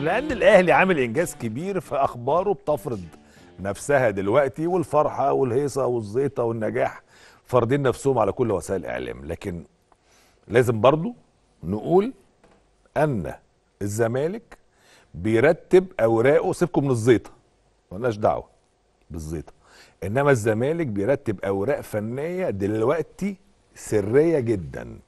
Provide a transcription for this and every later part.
لان الاهلي عامل انجاز كبير فاخباره بتفرض نفسها دلوقتي والفرحه والهيصه والزيطه والنجاح فارضين نفسهم على كل وسائل الاعلام لكن لازم برضو نقول ان الزمالك بيرتب اوراقه سيبكم من الزيطه ملناش دعوه بالزيطه انما الزمالك بيرتب اوراق فنيه دلوقتي سريه جدا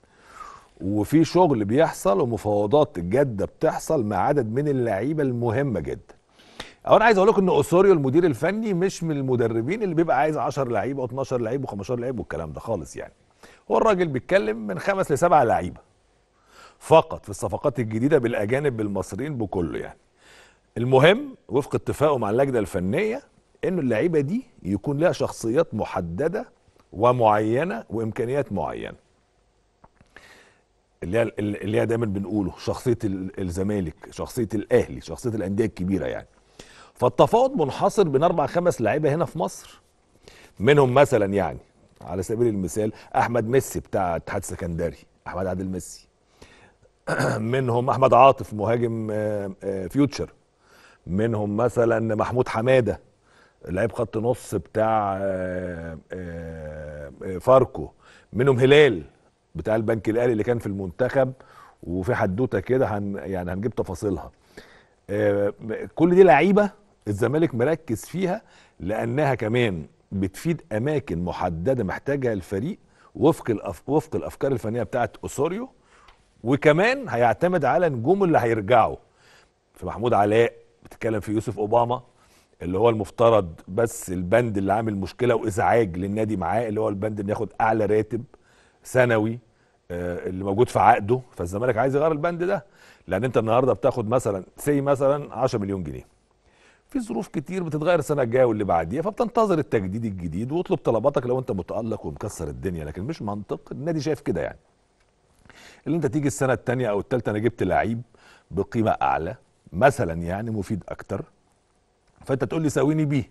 وفي شغل بيحصل ومفاوضات جاده بتحصل مع عدد من اللعيبه المهمه جدا او انا عايز اقول لكم ان اوسوريو المدير الفني مش من المدربين اللي بيبقى عايز 10 لعيبه و12 لعيب و15 لعيب والكلام ده خالص يعني هو الراجل بيتكلم من خمس لسبعه لعيبه فقط في الصفقات الجديده بالاجانب بالمصريين بكله يعني المهم وفق اتفاقه مع اللجنه الفنيه ان اللعيبه دي يكون لها شخصيات محدده ومعينه وامكانيات معينه اللي هي اللي هي دايما بنقوله شخصيه الزمالك شخصيه الاهلي شخصيه الانديه الكبيره يعني فالتفاوض منحصر بين اربع خمس لعيبه هنا في مصر منهم مثلا يعني على سبيل المثال احمد ميسي بتاع اتحاد سكندري احمد عادل ميسي منهم احمد عاطف مهاجم آه، آه، فيوتشر منهم مثلا محمود حماده لعيب خط نص بتاع آه، فاركو منهم هلال بتاع البنك الاهلي اللي كان في المنتخب وفي حدوته كده هن يعني هنجيب تفاصيلها آه، كل دي لعيبه الزمالك مركز فيها لانها كمان بتفيد اماكن محدده محتاجها الفريق وفق الأف... وفق الافكار الفنيه بتاعه اوسوريو وكمان هيعتمد على نجوم اللي هيرجعوا في محمود علاء بتتكلم في يوسف اوباما اللي هو المفترض بس البند اللي عامل مشكله وازعاج للنادي معاه اللي هو البند اللي ياخد اعلى راتب سنوي آه، اللي موجود في عقده فالزمالك عايز يغير البند ده لان انت النهارده بتاخد مثلا سي مثلا 10 مليون جنيه في ظروف كتير بتتغير السنه الجايه واللي بعديها فبتنتظر التجديد الجديد واطلب طلباتك لو انت متالق ومكسر الدنيا لكن مش منطق النادي شايف كده يعني اللي انت تيجي السنه الثانيه او الثالثه انا جبت لعيب بقيمه اعلى مثلا يعني مفيد اكتر فانت تقول لي ساويني بيه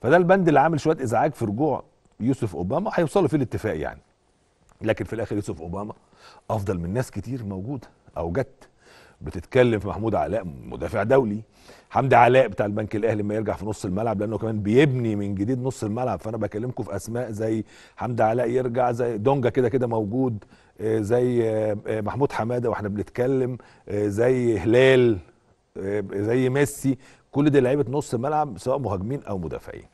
فده البند اللي عامل شويه ازعاج في رجوع يوسف اوباما هيوصلوا فيه الاتفاق يعني لكن في الاخر يوسف اوباما افضل من ناس كتير موجوده او جت بتتكلم في محمود علاء مدافع دولي حمدي علاء بتاع البنك الاهلي لما يرجع في نص الملعب لانه كمان بيبني من جديد نص الملعب فانا بكلمكم في اسماء زي حمدي علاء يرجع زي دونجا كده كده موجود آه، زي آه، محمود حماده واحنا بنتكلم آه، زي هلال زي ميسي كل دي لعيبه نص الملعب سواء مهاجمين او مدافعين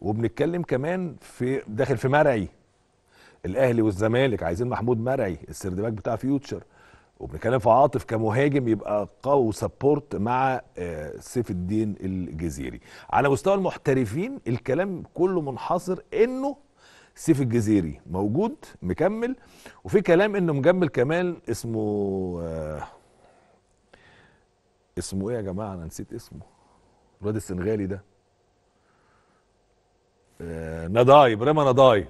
وبنتكلم كمان في داخل في مرعي الاهلي والزمالك عايزين محمود مرعي السردباك بتاع فيوتشر وبنتكلم في عاطف كمهاجم يبقى قوي سبورت مع آه، سيف الدين الجزيري على مستوى المحترفين الكلام كله منحصر انه سيف الجزيري موجود مكمل وفي كلام انه مجمل كمان اسمه آه اسمه ايه يا جماعه انا نسيت اسمه الواد السنغالي ده آه نضايب رما نضايب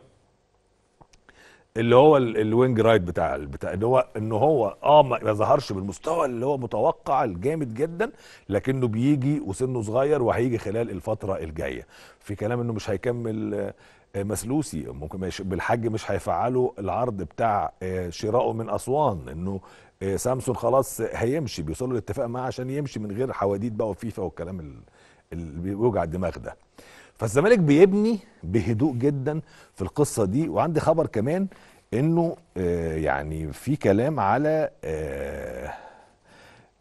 اللي هو الوينج رايت بتاع بتاع اللي هو ان هو اه ما ظهرش بالمستوى اللي هو متوقع الجامد جدا لكنه بيجي وسنه صغير وهيجي خلال الفتره الجايه في كلام انه مش هيكمل آه، مسلوسي ممكن بالحج مش هيفعلوا العرض بتاع آه، شرائه من اسوان انه آه، سامسون خلاص هيمشي بيوصلوا لاتفاق معاه عشان يمشي من غير حواديت بقى وفيفا والكلام اللي بيوجع الدماغ ده فالزمالك بيبني بهدوء جدا في القصه دي وعندي خبر كمان انه آه، يعني في كلام على آه،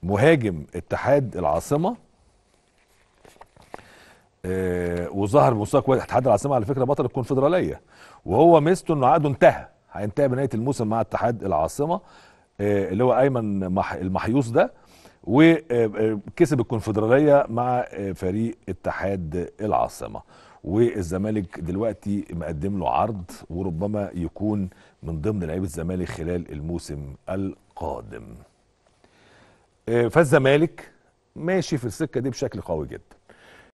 مهاجم اتحاد العاصمه آه، وظهر مستوى كويس اتحاد العاصمه على فكره بطل الكونفدراليه وهو ميزته انه عقده انتهى هينتهي بنهايه الموسم مع اتحاد العاصمه اللي هو ايمن المحيوس ده وكسب الكونفدراليه مع فريق اتحاد العاصمه والزمالك دلوقتي مقدم له عرض وربما يكون من ضمن لعيبه الزمالك خلال الموسم القادم آه، فالزمالك ماشي في السكه دي بشكل قوي جدا